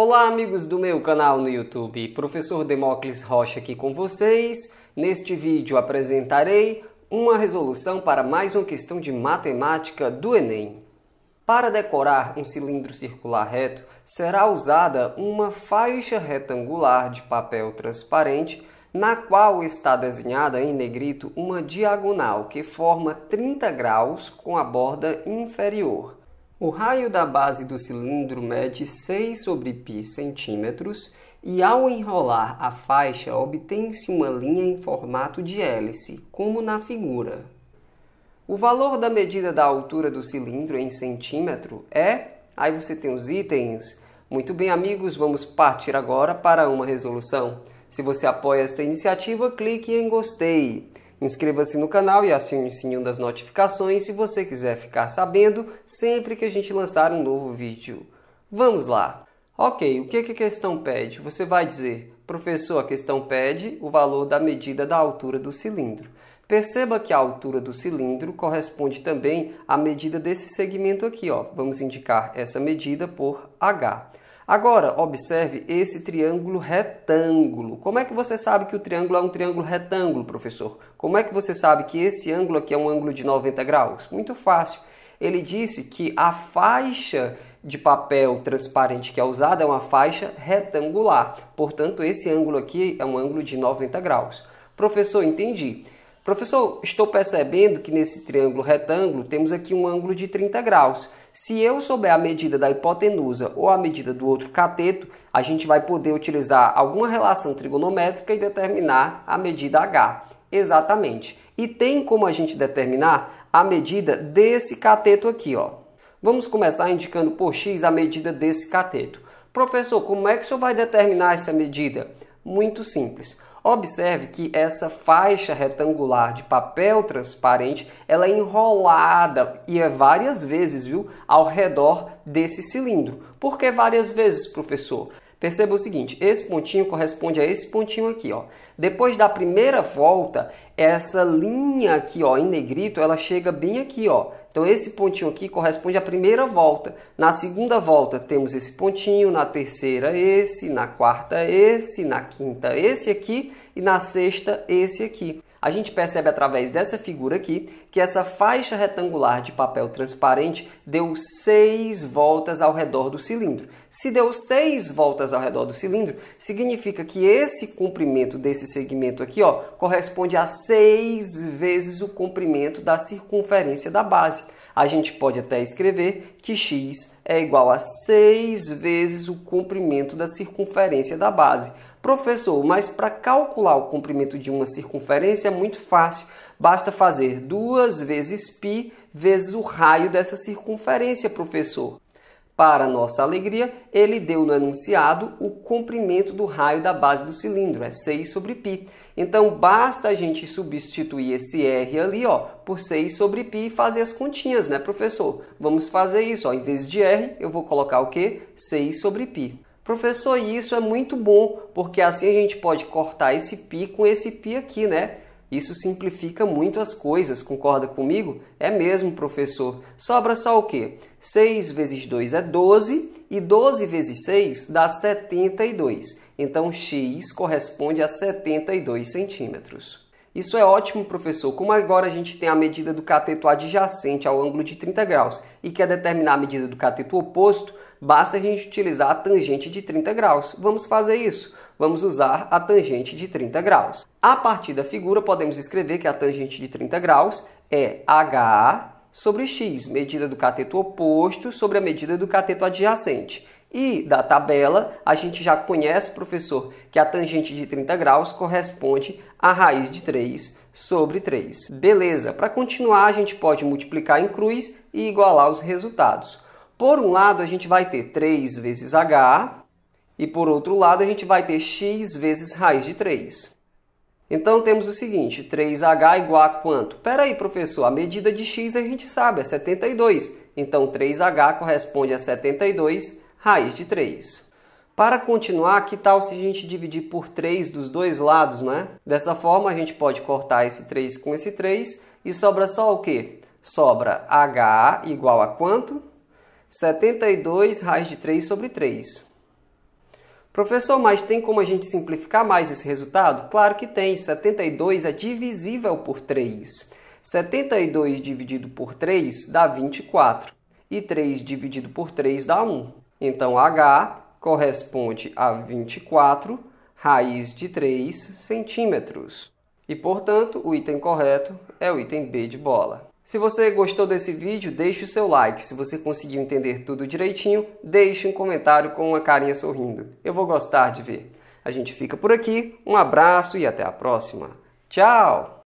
Olá, amigos do meu canal no YouTube, professor Demócles Rocha aqui com vocês. Neste vídeo apresentarei uma resolução para mais uma questão de matemática do Enem. Para decorar um cilindro circular reto, será usada uma faixa retangular de papel transparente na qual está desenhada em negrito uma diagonal que forma 30 graus com a borda inferior. O raio da base do cilindro mede 6 sobre π centímetros e ao enrolar a faixa obtém-se uma linha em formato de hélice, como na figura. O valor da medida da altura do cilindro em centímetro é... Aí você tem os itens. Muito bem, amigos, vamos partir agora para uma resolução. Se você apoia esta iniciativa, clique em gostei. Inscreva-se no canal e acione o sininho das notificações se você quiser ficar sabendo sempre que a gente lançar um novo vídeo. Vamos lá! Ok, o que, a questão pede? Você vai dizer, professor, a questão pede o valor da medida da altura do cilindro. Perceba que a altura do cilindro corresponde também à medida desse segmento aqui. Ó. Vamos indicar essa medida por H. Agora, observe esse triângulo retângulo. Como é que você sabe que o triângulo é um triângulo retângulo, professor? Como é que você sabe que esse ângulo aqui é um ângulo de 90 graus? Muito fácil. Ele disse que a faixa de papel transparente que é usada é uma faixa retangular. Portanto, esse ângulo aqui é um ângulo de 90 graus. Professor, entendi. Professor, estou percebendo que nesse triângulo retângulo temos aqui um ângulo de 30 graus. Se eu souber a medida da hipotenusa ou a medida do outro cateto, a gente vai poder utilizar alguma relação trigonométrica e determinar a medida H. Exatamente. E tem como a gente determinar a medida desse cateto aqui, ó. Vamos começar indicando por x a medida desse cateto. Professor, como é que o senhor vai determinar essa medida? Muito simples. Observe que essa faixa retangular de papel transparente, ela é enrolada e é várias vezes, viu, ao redor desse cilindro. Por que várias vezes, professor? Perceba o seguinte, esse pontinho corresponde a esse pontinho aqui, ó. Depois da primeira volta, essa linha aqui, ó, em negrito, ela chega bem aqui, ó, então esse pontinho aqui corresponde à primeira volta. Na segunda volta temos esse pontinho, na terceira esse, na quarta esse, na quinta esse aqui e na sexta esse aqui a gente percebe através dessa figura aqui que essa faixa retangular de papel transparente deu seis voltas ao redor do cilindro. Se deu seis voltas ao redor do cilindro, significa que esse comprimento desse segmento aqui ó, corresponde a seis vezes o comprimento da circunferência da base a gente pode até escrever que x é igual a 6 vezes o comprimento da circunferência da base. Professor, mas para calcular o comprimento de uma circunferência é muito fácil. Basta fazer 2 vezes π vezes o raio dessa circunferência, professor. Para nossa alegria, ele deu no enunciado o comprimento do raio da base do cilindro, é 6 sobre π. Então basta a gente substituir esse R ali ó, por 6 sobre π e fazer as continhas, né professor? Vamos fazer isso, ó. em vez de R eu vou colocar o quê? 6 sobre π. Professor, isso é muito bom, porque assim a gente pode cortar esse π com esse π aqui, né? Isso simplifica muito as coisas, concorda comigo? É mesmo, professor. Sobra só o quê? 6 vezes 2 é 12 e 12 vezes 6 dá 72. Então, x corresponde a 72 centímetros. Isso é ótimo, professor, como agora a gente tem a medida do cateto adjacente ao ângulo de 30 graus e quer determinar a medida do cateto oposto, basta a gente utilizar a tangente de 30 graus. Vamos fazer isso. Vamos usar a tangente de 30 graus. A partir da figura, podemos escrever que a tangente de 30 graus é h sobre x, medida do cateto oposto sobre a medida do cateto adjacente. E da tabela, a gente já conhece, professor, que a tangente de 30 graus corresponde à raiz de 3 sobre 3. Beleza, para continuar, a gente pode multiplicar em cruz e igualar os resultados. Por um lado, a gente vai ter 3 vezes h, e por outro lado, a gente vai ter x vezes raiz de 3. Então temos o seguinte, 3h igual a quanto? Pera aí, professor, a medida de x a gente sabe, é 72. Então 3h corresponde a 72 raiz de 3. Para continuar, que tal se a gente dividir por 3 dos dois lados, né? Dessa forma, a gente pode cortar esse 3 com esse 3 e sobra só o quê? Sobra h igual a quanto? 72 raiz de 3 sobre 3. Professor, mas tem como a gente simplificar mais esse resultado? Claro que tem. 72 é divisível por 3. 72 dividido por 3 dá 24. E 3 dividido por 3 dá 1. Então, H corresponde a 24 raiz de 3 centímetros. E, portanto, o item correto é o item B de bola. Se você gostou desse vídeo, deixe o seu like. Se você conseguiu entender tudo direitinho, deixe um comentário com uma carinha sorrindo. Eu vou gostar de ver. A gente fica por aqui, um abraço e até a próxima. Tchau!